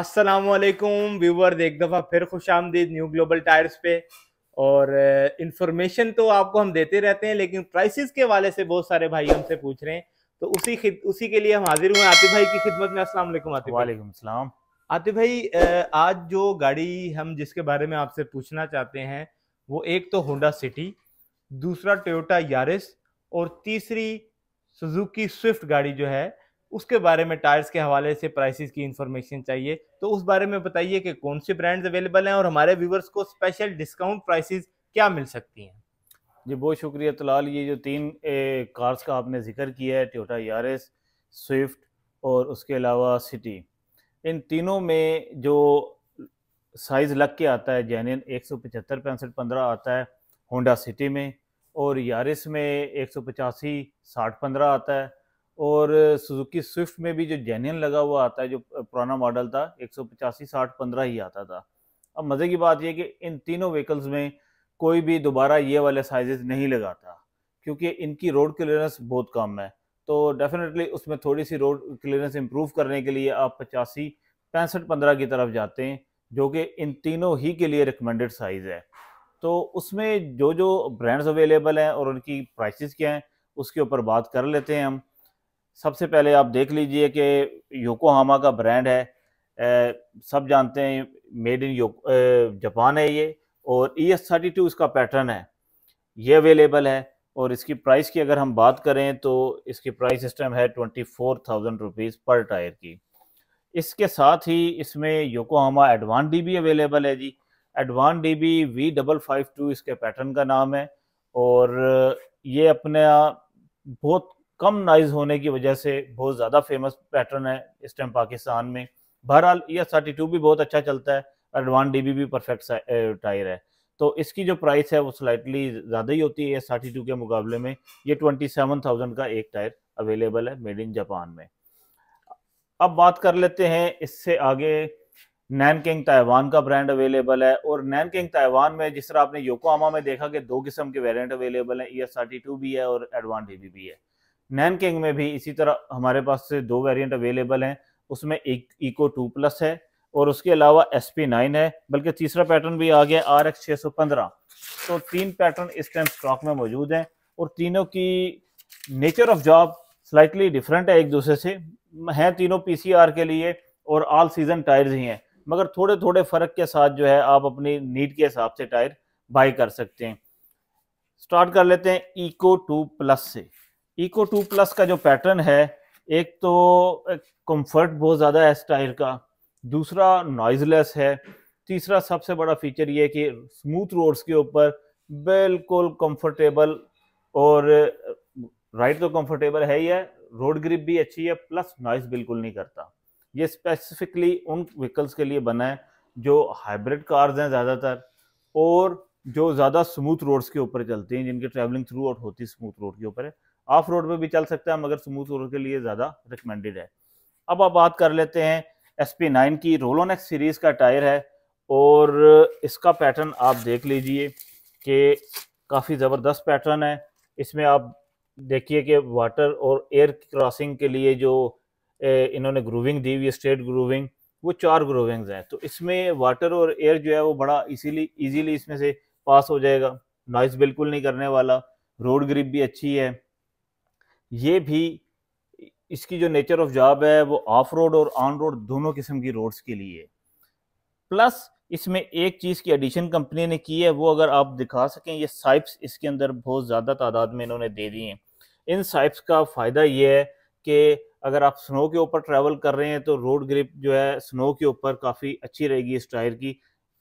असलकुम व्यूवर एक दफ़ा फिर खुश आमदीद न्यू ग्लोबल टायर्स पे और इन्फॉर्मेशन तो आपको हम देते रहते हैं लेकिन प्राइसेस के वाले से बहुत सारे भाई हमसे पूछ रहे हैं तो उसी उसी के लिए हम हाजिर हुए आतिफ भाई की खिदमत में असल आतिफ वालेकुम सलाम आतिफ भाई आज जो गाड़ी हम जिसके बारे में आपसे पूछना चाहते हैं वो एक तो होंडा सिटी दूसरा टोयोटा यारिस और तीसरी सुजुकी स्विफ्ट गाड़ी जो है उसके बारे में टायर्स के हवाले से प्राइसेस की इन्फॉर्मेशन चाहिए तो उस बारे में बताइए कि कौन से ब्रांड्स अवेलेबल हैं और हमारे व्यूवर्स को स्पेशल डिस्काउंट प्राइसेस क्या मिल सकती हैं जी बहुत शुक्रिया तलाल ये जो तीन ए, कार्स का आपने जिक्र किया है टोटा यारिस स्विफ्ट और उसके अलावा सिटी इन तीनों में जो साइज़ लग के आता है जैन एक सौ पचहत्तर पैंसठ पंद्रह आता है होंडा सिटी में और यारिस में एक सौ पचासी साठ पंद्रह आता है और सुजुकी स्विफ्ट में भी जो जेन्यन लगा हुआ आता है जो पुराना मॉडल था एक सौ पचासी साठ पंद्रह ही आता था अब मज़े की बात यह कि इन तीनों व्हीकल्स में कोई भी दोबारा ये वाले साइजेस नहीं लगाता क्योंकि इनकी रोड क्लियरेंस बहुत कम है तो डेफिनेटली उसमें थोड़ी सी रोड क्लियरेंस इंप्रूव करने के लिए आप पचासी पैंसठ पंद्रह की तरफ जाते हैं जो कि इन तीनों ही के लिए रिकमेंडेड साइज़ है तो उसमें जो जो ब्रांड्स अवेलेबल हैं और उनकी प्राइसेस क्या हैं उसके ऊपर बात कर लेते हैं हम सबसे पहले आप देख लीजिए कि योकोहामा का ब्रांड है ए, सब जानते हैं मेड इन जापान है ये और ई एस थर्टी टू इसका पैटर्न है ये अवेलेबल है और इसकी प्राइस की अगर हम बात करें तो इसकी प्राइस सिस्टम है twenty four thousand rupees per tyre की इसके साथ ही इसमें योकोहामा एडवान डी भी अवेलेबल है जी Advan D B V double five two इसके पैटर्न का नाम है और ये अपना बहुत कम नाइज होने की वजह से बहुत ज़्यादा फेमस पैटर्न है इस टाइम पाकिस्तान में बहरहाल ई एस थर्टी टू भी बहुत अच्छा चलता है और एडवान डी भी परफेक्ट टायर है तो इसकी जो प्राइस है वो स्लाइटली ज़्यादा ही होती है एस थर्टी टू के मुकाबले में ये ट्वेंटी सेवन थाउजेंड का एक टायर अवेलेबल है मेड इन जापान में अब बात कर लेते हैं इससे आगे नैन किंग ताइवान का ब्रांड अवेलेबल है और नैन किंग ताइवान में जिस तरह आपने योकोहामा में देखा कि दो किस्म के वेरियंट अवेलेबल हैं ई एस थर्टी टू भी है और एडवान डी भी है नैन किंग में भी इसी तरह हमारे पास से दो वेरिएंट अवेलेबल हैं उसमें एक इको टू प्लस है और उसके अलावा एस पी नाइन है बल्कि तीसरा पैटर्न भी आ गया आर एक्स छः सौ पंद्रह तो तीन पैटर्न इस टाइम स्टॉक में मौजूद हैं और तीनों की nature of job slightly different है एक दूसरे से हैं तीनों पी सी आर के लिए और आल सीजन टायर्स ही हैं मगर थोड़े थोड़े फ़र्क के साथ जो है आप अपनी नीड के हिसाब से टायर बाई कर सकते हैं स्टार्ट कर लेते हैं इको टू प्लस से इको टू प्लस का जो पैटर्न है एक तो कंफर्ट बहुत ज़्यादा है स्टाइल का दूसरा नॉइजलेस है तीसरा सबसे बड़ा फीचर ये कि स्मूथ रोड्स के ऊपर बिल्कुल कंफर्टेबल और राइड तो कंफर्टेबल है ही है रोड ग्रिप भी अच्छी है प्लस नॉइज़ बिल्कुल नहीं करता ये स्पेसिफिकली उन व्हीकल्स के लिए बना है जो हाइब्रिड कार्स हैं ज़्यादातर और जो ज़्यादा स्मूथ रोड्स के ऊपर चलती हैं जिनकी ट्रैवलिंग थ्रू आउट होती है स्मूथ रोड के ऊपर है ऑफ रोड पे भी चल सकता है मगर स्मूथ रोड के लिए ज़्यादा रिकमेंडेड है अब आप बात कर लेते हैं एस पी नाइन की रोलोन एक्स सीरीज़ का टायर है और इसका पैटर्न आप देख लीजिए कि काफ़ी ज़बरदस्त पैटर्न है इसमें आप देखिए कि वाटर और एयर क्रॉसिंग के लिए जो इन्होंने ग्रूविंग दी हुई है स्ट्रेट ग्रूविंग वो चार ग्रूविंग्स हैं तो इसमें वाटर और एयर जो है वो बड़ा इसीलिए इजीली इसमें से पास हो जाएगा नॉइस बिल्कुल नहीं करने वाला रोड ग्रिप भी अच्छी है ये भी इसकी जो नेचर ऑफ जॉब है वो ऑफ रोड और ऑन रोड दोनों किस्म की रोड्स के लिए प्लस इसमें एक चीज़ की एडिशन कंपनी ने की है वो अगर आप दिखा सकें ये साइप्स इसके अंदर बहुत ज़्यादा तादाद में इन्होंने दे दी हैं इन साइप्स का फ़ायदा ये है कि अगर आप स्नो के ऊपर ट्रैवल कर रहे हैं तो रोड ग्रिप जो है स्नो के ऊपर काफ़ी अच्छी रहेगी इस टायर की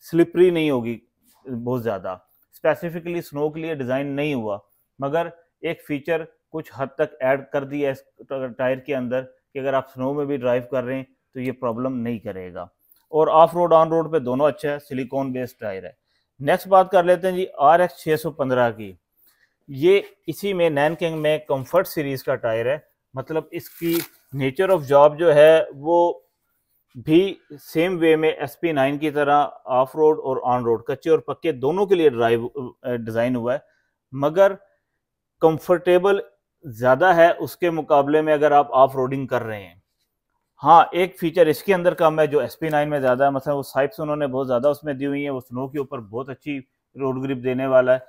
स्लिपरी नहीं होगी बहुत ज़्यादा स्पेसिफिकली स्नो के लिए डिज़ाइन नहीं हुआ मगर एक फीचर कुछ हद तक ऐड कर दिया इस टायर के अंदर कि अगर आप स्नो में भी ड्राइव कर रहे हैं तो ये प्रॉब्लम नहीं करेगा और ऑफ रोड ऑन रोड पे दोनों अच्छा है सिलिकॉन बेस्ड टायर है नेक्स्ट बात कर लेते हैं जी आर एक्स छः सौ पंद्रह की ये इसी में नैन किंग में कंफर्ट सीरीज़ का टायर है मतलब इसकी नेचर ऑफ जॉब जो है वो भी सेम वे में एस पी नाइन की तरह ऑफ रोड और ऑन रोड कच्चे और पक्के दोनों के लिए ड्राइव डिज़ाइन हुआ है मगर कंफर्टेबल ज़्यादा है उसके मुकाबले में अगर आप ऑफ रोडिंग कर रहे हैं हाँ एक फीचर इसके अंदर कम है जो एस पी नाइन में ज़्यादा है मतलब वो साइप्स उन्होंने बहुत ज़्यादा उसमें दी हुई है वो स्नो के ऊपर बहुत अच्छी रोड ग्रिप देने वाला है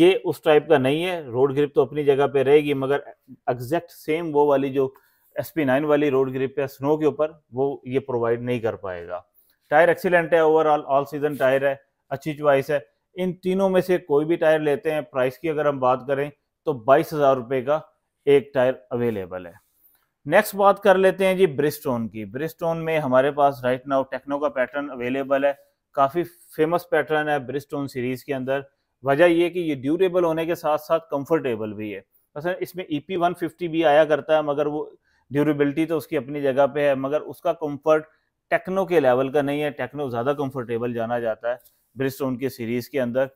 ये उस टाइप का नहीं है रोड ग्रिप तो अपनी जगह पे रहेगी मगर एग्जैक्ट सेम वो वाली जो एस पी नाइन वाली रोड ग्रिप है स्नो के ऊपर वो ये प्रोवाइड नहीं कर पाएगा टायर एक्सीलेंट है ओवरऑल ऑल सीजन टायर है अच्छी च्वाइस है इन तीनों में से कोई भी टायर लेते हैं प्राइस की अगर हम बात करें तो बाईस हज़ार रुपये का एक टायर अवेलेबल है नेक्स्ट बात कर लेते हैं जी ब्रिस्टोन की ब्रिस्टोन में हमारे पास राइट नाउ टेक्नो का पैटर्न अवेलेबल है काफ़ी फेमस पैटर्न है ब्रिस्टोन सीरीज़ के अंदर वजह यह कि ये ड्यूरेबल होने के साथ साथ कंफर्टेबल भी है मसलन इसमें ई पी वन फिफ्टी भी आया करता है मगर वो ड्यूरेबिलिटी तो उसकी अपनी जगह पे है मगर उसका कंफर्ट टेक्नो के लेवल का नहीं है टेक्नो ज़्यादा कंफर्टेबल जाना जाता है ब्रिस्टोन की सीरीज़ के अंदर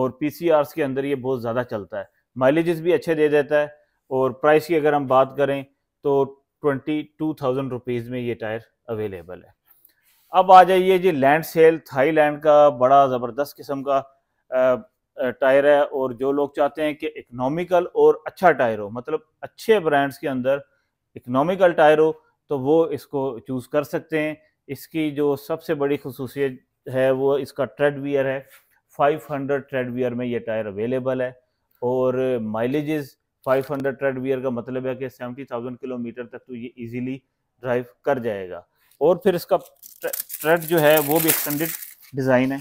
और पी के अंदर ये बहुत ज़्यादा चलता है माइलेजेस भी अच्छे दे देता है और प्राइस की अगर हम बात करें तो ट्वेंटी टू थाउजेंड रुपीज़ में ये टायर अवेलेबल है अब आ जाइए जी लैंड सेल थाईलैंड का बड़ा ज़बरदस्त किस्म का टायर है और जो लोग चाहते हैं कि इकनॉमिकल और अच्छा टायर हो मतलब अच्छे ब्रांड्स के अंदर इकनॉमिकल टायर हो तो वो इसको चूज़ कर सकते हैं इसकी जो सबसे बड़ी खसूसियत है वो इसका ट्रेड वियर है 500 ट्रेड वियर में ये टायर अवेलेबल है और माइलेजेस 500 ट्रेड वियर का मतलब है कि 70,000 किलोमीटर तक तो ये इजीली ड्राइव कर जाएगा और फिर इसका ट्रेड जो है वो भी एक्सटेंडेड डिज़ाइन है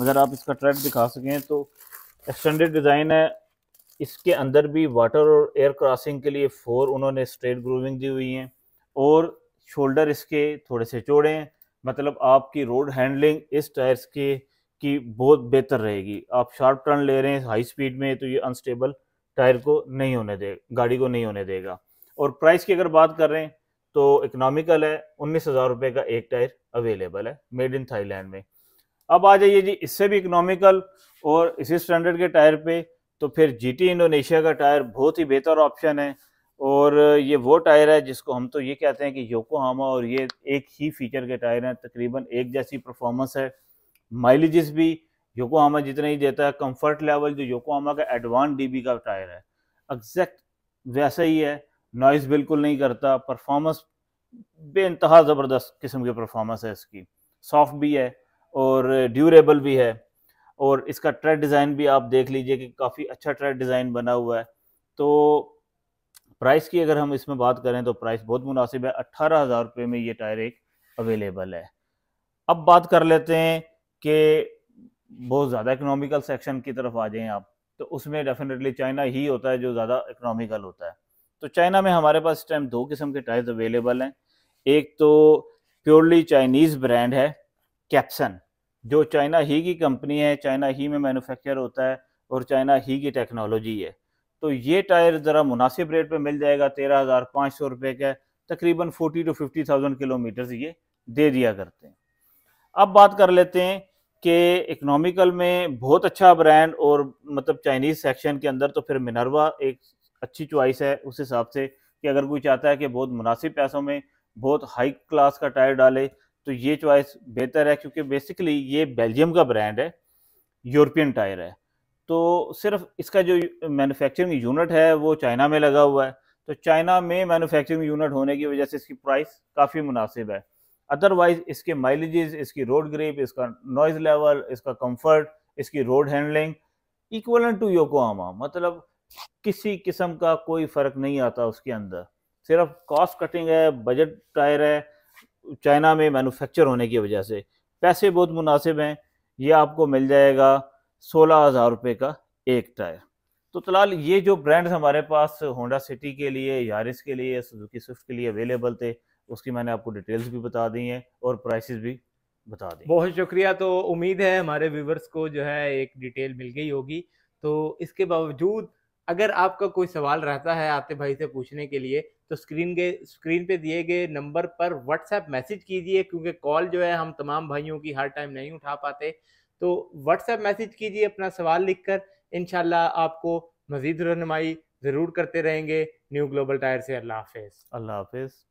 अगर आप इसका ट्रेड दिखा सकें तो एक्सटेंडेड डिज़ाइन है इसके अंदर भी वाटर और एयर क्रॉसिंग के लिए फोर उन्होंने स्ट्रेट ग्रूविंग दी हुई हैं और शोल्डर इसके थोड़े से चौड़े हैं मतलब आपकी रोड हैंडलिंग इस टायर्स के की बहुत बेहतर रहेगी आप शार्प टर्न ले रहे हैं हाई स्पीड में तो ये अनस्टेबल टायर को नहीं होने दे गाड़ी को नहीं होने देगा और प्राइस की अगर बात कर रहे हैं तो इकोनॉमिकल है उन्नीस हज़ार रुपये का एक टायर अवेलेबल है मेड इन थाईलैंड में अब आ जाइए जी इससे भी इकोनॉमिकल और इसी स्टैंडर्ड के टायर पे तो फिर जीटी इंडोनेशिया का टायर बहुत ही बेहतर ऑप्शन है और ये वो टायर है जिसको हम तो ये कहते हैं कि हामा और ये एक ही फीचर के टायर हैं तकरीबन एक जैसी परफॉर्मेंस है माइलेज भी योकोहामा जितना ही देता है कंफर्ट लेवल जो योकोहामा का एडवान डीबी का टायर है एग्जैक्ट वैसा ही है नॉइस बिल्कुल नहीं करता परफॉर्मेंस बेानतहा ज़बरदस्त किस्म की परफॉर्मेंस है इसकी सॉफ्ट भी है और ड्यूरेबल भी है और इसका ट्रेड डिज़ाइन भी आप देख लीजिए कि काफ़ी अच्छा ट्रेड डिज़ाइन बना हुआ है तो प्राइस की अगर हम इसमें बात करें तो प्राइस बहुत मुनासिब है अट्ठारह हज़ार रुपये में ये टायर एक अवेलेबल है अब बात कर लेते हैं कि बहुत ज़्यादा इकोनॉमिकल सेक्शन की तरफ आ जाएँ आप तो उसमें डेफिनेटली चाइना ही होता है जो ज़्यादा इकोनॉमिकल होता है तो चाइना में हमारे पास इस टाइम दो किस्म के टायर्स अवेलेबल हैं एक तो प्योरली चाइनीज़ ब्रांड है कैप्सन जो चाइना ही की कंपनी है चाइना ही में मैन्युफैक्चर होता है और चाइना ही की टेक्नोलॉजी है तो ये टायर ज़रा मुनासिब रेट पे मिल जाएगा तेरह हज़ार पाँच सौ रुपये का तकरीबन forty two fifty thousand kilometre ये दे दिया करते हैं अब बात कर लेते हैं कि इकोनॉमिकल में बहुत अच्छा ब्रांड और मतलब चाइनीज सेक्शन के अंदर तो फिर मिनरवा एक अच्छी चॉइस है उस हिसाब से कि अगर कोई चाहता है कि बहुत मुनासिब पैसों में बहुत हाई क्लास का टायर डाले तो ये चॉइस बेहतर है क्योंकि बेसिकली ये बेल्जियम का ब्रांड है यूरोपियन टायर है तो सिर्फ इसका जो मैनुफैक्चरिंग यूनिट है वो चाइना में लगा हुआ है तो चाइना में मैनुफेक्चरिंग यूनिट होने की वजह से इसकी प्राइस काफ़ी मुनासिब है अदरवाइज इसके माइलेजेस इसकी रोड ग्रिप इसका नॉइज लेवल इसका कंफर्ट इसकी road handling equal to Yoko मतलब किसी किस्म का कोई फ़र्क नहीं आता उसके अंदर सिर्फ कॉस्ट कटिंग है बजट टायर है चाइना में मैनुफेक्चर होने की वजह से पैसे बहुत मुनासिब हैं ये आपको मिल जाएगा सोलह हज़ार रुपये का एक टायर तो तलाल ये जो ब्रांड्स हमारे पास होंडा सिटी के लिए यारिस के लिए सुजुकी स्विफ्ट के लिए अवेलेबल थे उसकी मैंने आपको डिटेल्स भी बता दी हैं और प्राइसेस भी बता दी बहुत शुक्रिया तो उम्मीद है हमारे व्यूवर्स को जो है एक डिटेल मिल गई होगी तो इसके बावजूद अगर आपका कोई सवाल रहता है आते भाई से पूछने के लिए तो स्क्रीन के स्क्रीन पे दिए गए नंबर पर व्हाट्सएप मैसेज कीजिए क्योंकि कॉल जो है हम तमाम भाइयों की हर टाइम नहीं उठा पाते तो व्हाट्सएप मैसेज कीजिए अपना सवाल लिख कर इनशाला आपको मजीद रहनमाई ज़रूर करते रहेंगे न्यू ग्लोबल टायर से अल्लाह हाफिज़ अल्लाह हाफिज़